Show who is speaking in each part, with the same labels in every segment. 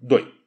Speaker 1: 2.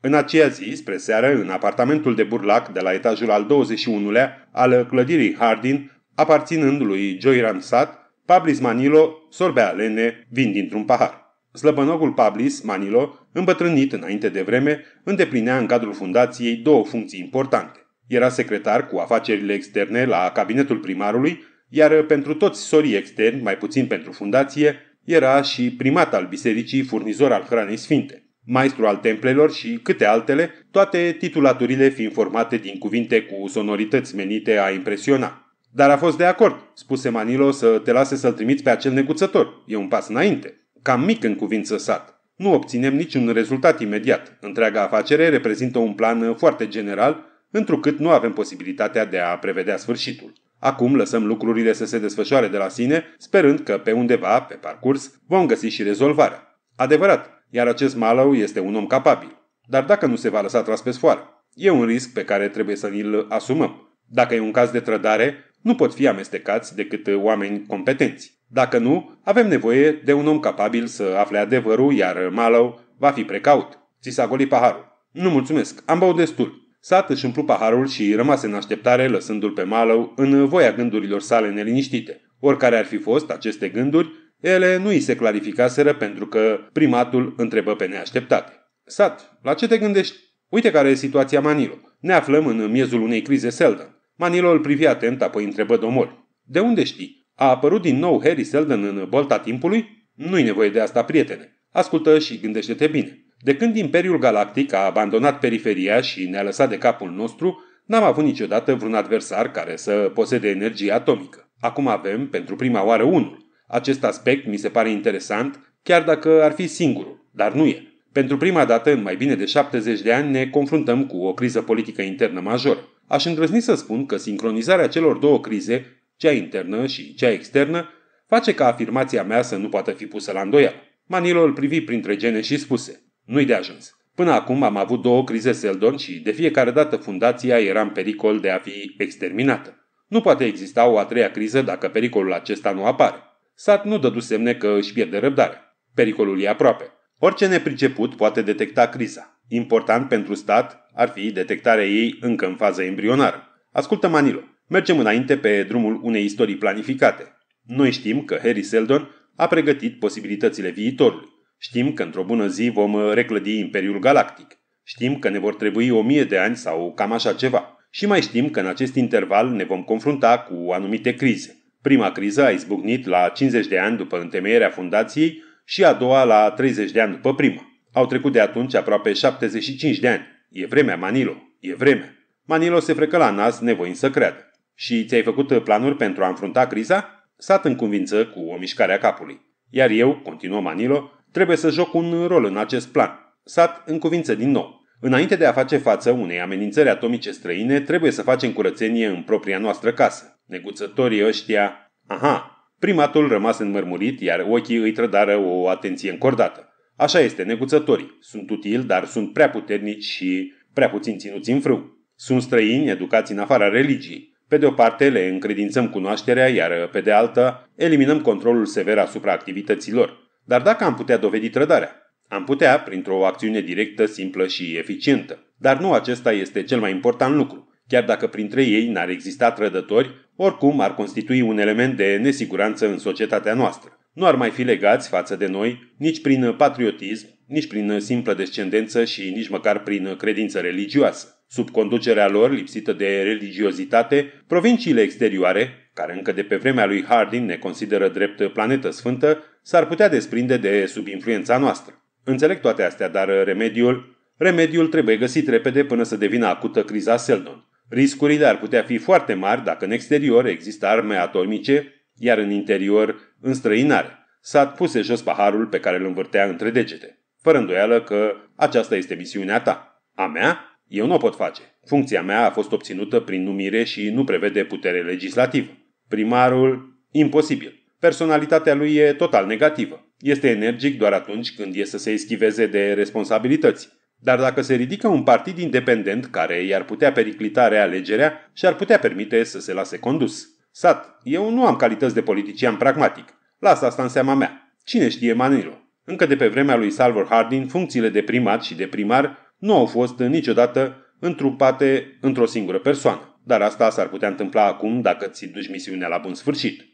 Speaker 1: În aceea zi, spre seară, în apartamentul de burlac de la etajul al 21-lea al clădirii Hardin, aparținând lui Joy Ramsat, Pablis Manilo sorbea lene vin dintr-un pahar. Slăbănogul Pablis Manilo, îmbătrânit înainte de vreme, îndeplinea în cadrul fundației două funcții importante. Era secretar cu afacerile externe la cabinetul primarului, iar pentru toți sorii externi, mai puțin pentru fundație, era și primat al bisericii furnizor al hranei sfinte maestru al templelor și câte altele, toate titulaturile fiind formate din cuvinte cu sonorități menite a impresiona. Dar a fost de acord, spuse Manilo să te lase să-l trimiți pe acel neguțător. E un pas înainte. Cam mic în cuvință sat. Nu obținem niciun rezultat imediat. Întreaga afacere reprezintă un plan foarte general, întrucât nu avem posibilitatea de a prevedea sfârșitul. Acum lăsăm lucrurile să se desfășoare de la sine, sperând că pe undeva, pe parcurs, vom găsi și rezolvarea. Adevărat, iar acest Malau este un om capabil. Dar dacă nu se va lăsa tras pe sfoară, e un risc pe care trebuie să îl l asumăm. Dacă e un caz de trădare, nu pot fi amestecați decât oameni competenți. Dacă nu, avem nevoie de un om capabil să afle adevărul, iar Malau va fi precaut. Ți s-a golit paharul. Nu mulțumesc, am băut destul. Sat își umplu paharul și rămase în așteptare, lăsându-l pe Malau în voia gândurilor sale neliniștite. Oricare ar fi fost aceste gânduri, ele nu îi se clarificaseră pentru că primatul întrebă pe neașteptate. Sat, la ce te gândești? Uite care e situația Manilo. Ne aflăm în miezul unei crize Seldon. Manilo îl privi atent, apoi întrebă domol. De unde știi? A apărut din nou Harry Seldon în bolta timpului? Nu-i nevoie de asta, prietene. Ascultă și gândește-te bine. De când Imperiul Galactic a abandonat periferia și ne-a lăsat de capul nostru, n-am avut niciodată vreun adversar care să posede energie atomică. Acum avem, pentru prima oară, unul. Acest aspect mi se pare interesant, chiar dacă ar fi singurul, dar nu e. Pentru prima dată în mai bine de 70 de ani ne confruntăm cu o criză politică internă majoră. Aș îndrăzni să spun că sincronizarea celor două crize, cea internă și cea externă, face ca afirmația mea să nu poată fi pusă la îndoială. Manilo îl privi printre gene și spuse, nu-i de ajuns. Până acum am avut două crize Seldon și de fiecare dată fundația era în pericol de a fi exterminată. Nu poate exista o a treia criză dacă pericolul acesta nu apare. Sat nu dădu semne că își pierde răbdarea. Pericolul e aproape. Orice nepriceput poate detecta criza. Important pentru stat ar fi detectarea ei încă în fază embrionară. Ascultă Manilo. Mergem înainte pe drumul unei istorii planificate. Noi știm că Harry Seldon a pregătit posibilitățile viitorului. Știm că într-o bună zi vom reclădi Imperiul Galactic. Știm că ne vor trebui o mie de ani sau cam așa ceva. Și mai știm că în acest interval ne vom confrunta cu anumite crize. Prima criză a izbucnit la 50 de ani după întemeierea fundației și a doua la 30 de ani după prima. Au trecut de atunci aproape 75 de ani. E vremea, Manilo, e vremea. Manilo se frecă la nas nevoind să creadă. Și ți-ai făcut planuri pentru a înfrunta criza? Sat în convință cu o mișcare a capului. Iar eu, continuă Manilo, trebuie să joc un rol în acest plan. Sat în cuvință din nou. Înainte de a face față unei amenințări atomice străine, trebuie să facem curățenie în propria noastră casă. Neguțătorii ăștia... Aha! Primatul rămas înmărmurit, iar ochii îi trădară o atenție încordată. Așa este, neguțătorii. Sunt utili, dar sunt prea puternici și prea puțin ținuți în frâu. Sunt străini educați în afara religiei. Pe de o parte le încredințăm cunoașterea, iar pe de alta eliminăm controlul sever asupra activităților. Dar dacă am putea dovedi trădarea? Am putea, printr-o acțiune directă, simplă și eficientă. Dar nu acesta este cel mai important lucru. Chiar dacă printre ei n-ar exista trădători, oricum ar constitui un element de nesiguranță în societatea noastră. Nu ar mai fi legați față de noi nici prin patriotism, nici prin simplă descendență și nici măcar prin credință religioasă. Sub conducerea lor, lipsită de religiozitate, provinciile exterioare, care încă de pe vremea lui Hardin ne consideră drept planetă sfântă, s-ar putea desprinde de sub influența noastră. Înțeleg toate astea, dar remediul... Remediul trebuie găsit repede până să devină acută criza Seldon. Riscurile ar putea fi foarte mari dacă în exterior există arme atomice, iar în interior înstrăinare. Sat puse jos paharul pe care îl învârtea între degete. Fără îndoială că aceasta este misiunea ta. A mea? Eu nu o pot face. Funcția mea a fost obținută prin numire și nu prevede putere legislativă. Primarul? Imposibil. Personalitatea lui e total negativă. Este energic doar atunci când e să se eschiveze de responsabilități. Dar dacă se ridică un partid independent care i-ar putea periclita realegerea și ar putea permite să se lase condus. Sat, eu nu am calități de politician pragmatic. Las asta în seama mea. Cine știe Manilo? Încă de pe vremea lui Salvor Hardin, funcțiile de primat și de primar nu au fost niciodată întrupate într-o singură persoană. Dar asta s-ar putea întâmpla acum dacă ți duci misiunea la bun sfârșit.